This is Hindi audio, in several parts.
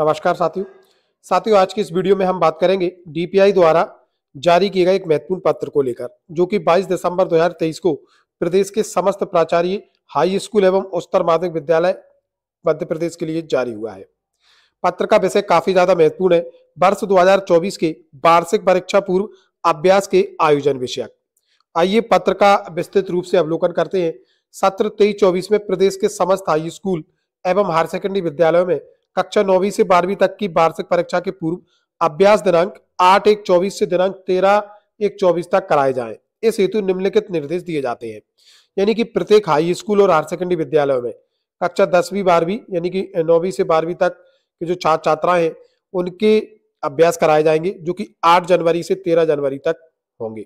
नमस्कार साथियों साथियों आज के इस वीडियो में हम बात करेंगे डीपीआई द्वारा जारी किए गए एक महत्वपूर्ण पत्र को लेकर जो कि 22 दिसंबर 2023 को प्रदेश के समस्त प्राचार्य हाई स्कूल एवं उच्चतर माध्यमिक विद्यालय मध्य प्रदेश के लिए जारी हुआ है पत्र का विषय काफी ज्यादा महत्वपूर्ण है वर्ष दो के वार्षिक परीक्षा पूर्व अभ्यास के आयोजन विषयक आइए पत्र का विस्तृत रूप से अवलोकन करते हैं सत्र तेईस चौबीस में प्रदेश के समस्त हाई स्कूल एवं हायर सेकेंडरी विद्यालयों में कक्षा नौवीं से बारहवीं तक की वार्षिक परीक्षा के पूर्व अभ्यास दिनांक आठ एक चौबीस से दिनांक तेरह एक चौबीस तक कराए जाए इस हेतु निम्नलिखित निर्देश दिए जाते हैं यानी कि प्रत्येक हाई स्कूल और हायर सेकेंडरी विद्यालयों में कक्षा दसवीं बारहवीं यानी कि नौवीं से बारहवीं तक के जो छात्र छात्राएं हैं उनके अभ्यास कराए जाएंगे जो कि 8 जनवरी से 13 जनवरी तक होंगे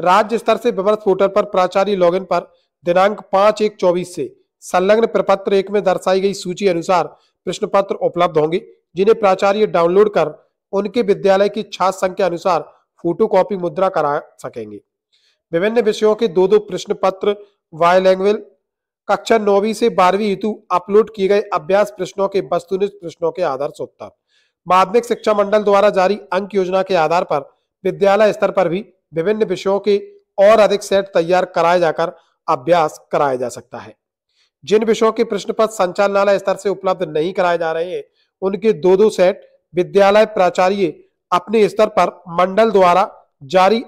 राज्य स्तर से विमर्श पोर्टल पर प्राचार्य लॉगिन पर दिनांक पांच एक चौबीस से संलग्न प्रपत्र एक में दर्शाई गई सूची अनुसार प्रश्न पत्र उपलब्ध होंगे जिन्हें प्राचार्य डाउनलोड कर उनके विद्यालय की छात्र संख्या अनुसार फोटो कॉपी मुद्रा करा सकेंगे विभिन्न विषयों के दो दो प्रश्न पत्र वाई लैंग्वेज कक्षा नौवीं से बारहवीं हेतु अपलोड किए गए अभ्यास प्रश्नों के वस्तुनिष्ठ प्रश्नों के आधार से उत्तर माध्यमिक शिक्षा मंडल द्वारा जारी अंक योजना के आधार पर विद्यालय स्तर पर भी विभिन्न विषयों के और अधिक सेट तैयार कराए जाकर अभ्यास कराया जा सकता है जिन विषयों के प्रश्न पत्र संचालनालय स्तर से उपलब्ध नहीं कराए जा रहे हैं उनके दो दो सेट विद्यालय प्राचार्य अपने स्तर पर मंडल द्वारा जारी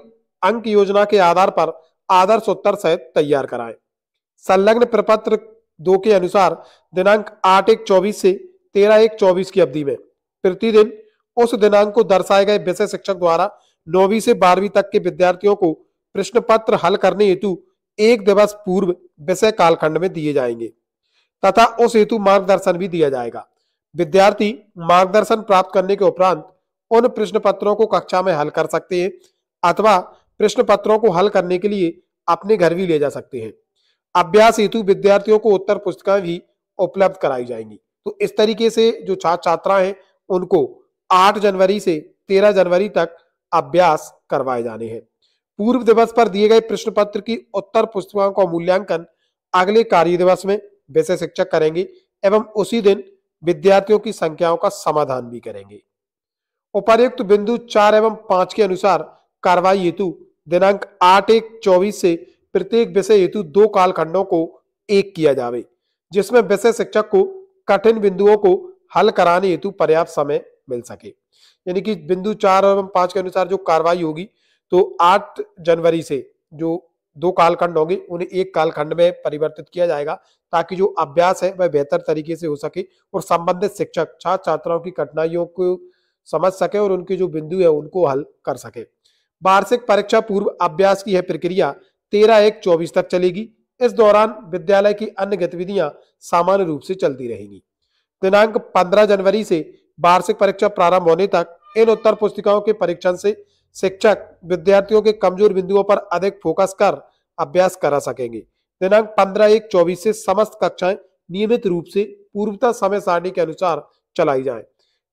अंक योजना के आधार पर आदर्श उत्तर सहित तैयार कराए संलग्न प्रपत्र दो के अनुसार दिनांक आठ एक चौबीस से तेरह एक चौबीस की अवधि में प्रतिदिन उस दिनांक को दर्शाए गए विषय शिक्षक द्वारा नौवीं से बारहवीं तक के विद्यार्थियों को प्रश्न पत्र हल करने हेतु एक दिवस पूर्व विषय कालखंड में दिए जाएंगे तथा उस हेतु मार्गदर्शन भी दिया जाएगा विद्यार्थी मार्गदर्शन प्राप्त करने के उपरांत उन प्रश्न पत्रों को कक्षा में हल कर सकते हैं अथवा प्रश्न पत्रों को हल करने के लिए अपने घर भी ले जा सकते हैं अभ्यास हेतु विद्यार्थियों को उत्तर पुस्तिकाएं भी उपलब्ध कराई जाएंगी तो इस तरीके से जो छात्र छात्रा हैं उनको 8 जनवरी से 13 जनवरी तक अभ्यास करवाए जाने हैं पूर्व दिवस पर दिए गए प्रश्न पत्र की उत्तर पुस्तिकाओं का मूल्यांकन अगले कार्य दिवस में विषय शिक्षक करेंगे एवं उसी दिन विद्यार्थियों की संख्याओं का समाधान भी करेंगे उपर्युक्त बिंदु चार एवं पांच के अनुसार कार्रवाई हेतु दिनांक आठ एक चौबीस से प्रत्येक विषय हेतु दो कालखंडों को एक किया जावे जिसमें विषय शिक्षक को कठिन बिंदुओं को हल कराने हेतु पर्याप्त समय मिल सके यानी कि बिंदु चार एवं पांच के अनुसार जो कार्रवाई होगी तो आठ जनवरी से जो दो कालखंड होंगे उन्हें एक कालखंड में परिवर्तित किया जाएगा ताकि जो अभ्यास है वह बेहतर तरीके से हो सके और संबंधित शिक्षक छात्र छात्राओं की कठिनाइयों को समझ सके और उनके जो बिंदु है उनको हल कर सके वार्षिक परीक्षा पूर्व अभ्यास की यह प्रक्रिया तेरह एक चौबीस तक चलेगी इस दौरान विद्यालय की अन्य गतिविधियां सामान्य रूप से चलती रहेंगी दिनांक 15 जनवरी से वार्षिक परीक्षा प्रारंभ होने तक इन उत्तर पुस्तिकाओं के परीक्षण से शिक्षक विद्यार्थियों के कमजोर बिंदुओं पर अधिक फोकस कर अभ्यास करा सकेंगे दिनांक पंद्रह एक चौबीस से समस्त कक्षाएं नियमित रूप से पूर्वता समय सारणी के अनुसार चलाई जाए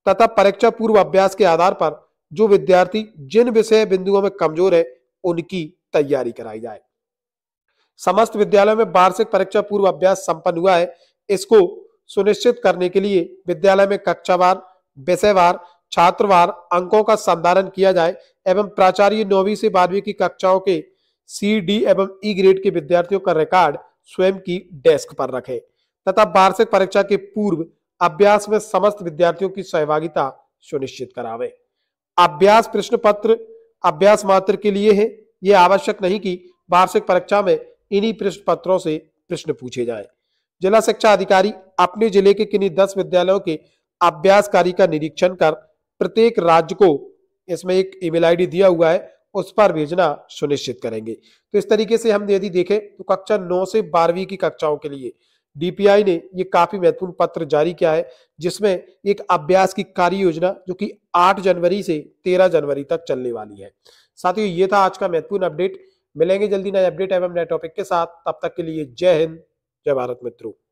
तथा परीक्षा पूर्व अभ्यास के आधार पर जो विद्यार्थी जिन विषय बिंदुओं में कमजोर है उनकी तैयारी कराई जाए समस्त विद्यालय में वार्षिक परीक्षा पूर्व अभ्यास संपन्न हुआ है इसको सुनिश्चित करने के लिए विद्यालय में कक्षावार विषयवार छात्रवार अंकों का संधारण किया जाए एवं प्राचार्य नौवीं से बारहवीं की कक्षाओं के सी डी एवं ई ग्रेड के विद्यार्थियों का रिकॉर्ड स्वयं की डेस्क पर रखे तथा वार्षिक परीक्षा के पूर्व अभ्यास में समस्त विद्यार्थियों की सहभागिता सुनिश्चित करावे अभ्यास प्रश्न पत्र अभ्यास मात्र के लिए है यह आवश्यक नहीं कि वार्षिक परीक्षा में इन्हीं प्रश्न पत्रों से प्रश्न पूछे जाए जिला शिक्षा अधिकारी अपने जिले के किन्हीं दस विद्यालयों के अभ्यास कार्य का निरीक्षण कर प्रत्येक राज्य को इसमें एक ईमेल आईडी दिया हुआ है उस पर भेजना सुनिश्चित करेंगे तो इस तरीके से हम यदि देखें तो कक्षा नौ से बारहवीं की कक्षाओं के लिए डीपीआई ने ये काफी महत्वपूर्ण पत्र जारी किया है जिसमें एक अभ्यास की कार्य योजना जो कि 8 जनवरी से 13 जनवरी तक चलने वाली है साथियों ये था आज का महत्वपूर्ण अपडेट मिलेंगे जल्दी नए अपडेट एवं नए टॉपिक के साथ तब तक के लिए जय हिंद जय भारत मित्रों